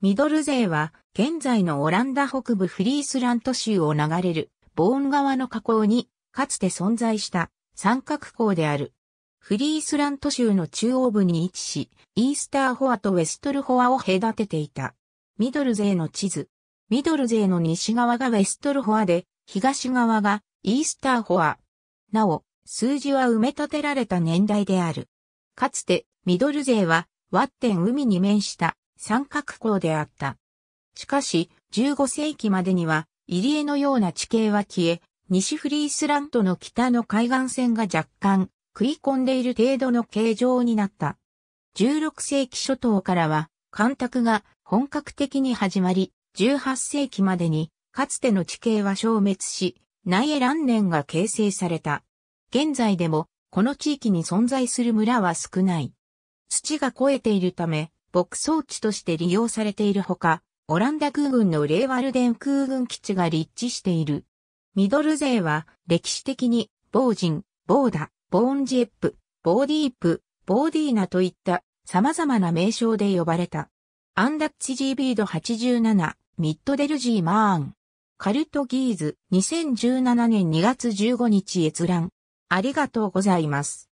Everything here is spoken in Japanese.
ミドル勢は、現在のオランダ北部フリースラント州を流れる、ボーン川の河口に、かつて存在した三角港である。フリースラント州の中央部に位置し、イースターホアとウェストルホアを隔てていた。ミドル勢の地図。ミドル勢の西側がウェストルホアで、東側がイースターホア。なお、数字は埋め立てられた年代である。かつて、ミドル勢は、ワッテン海に面した三角港であった。しかし、15世紀までには、入江のような地形は消え、西フリースランドの北の海岸線が若干食い込んでいる程度の形状になった。16世紀初頭からは、干拓が本格的に始まり、18世紀までに、かつての地形は消滅し、内江蘭年が形成された。現在でも、この地域に存在する村は少ない。土が肥えているため、牧草地として利用されているほか、オランダ空軍のレーワルデン空軍基地が立地している。ミドル勢は歴史的にボージン、ボーダ、ボーンジエップ、ボーディープ、ボーディーナといった様々な名称で呼ばれた。アンダッチジービード87、ミッドデルジーマーン。カルトギーズ、2017年2月15日閲覧。ありがとうございます。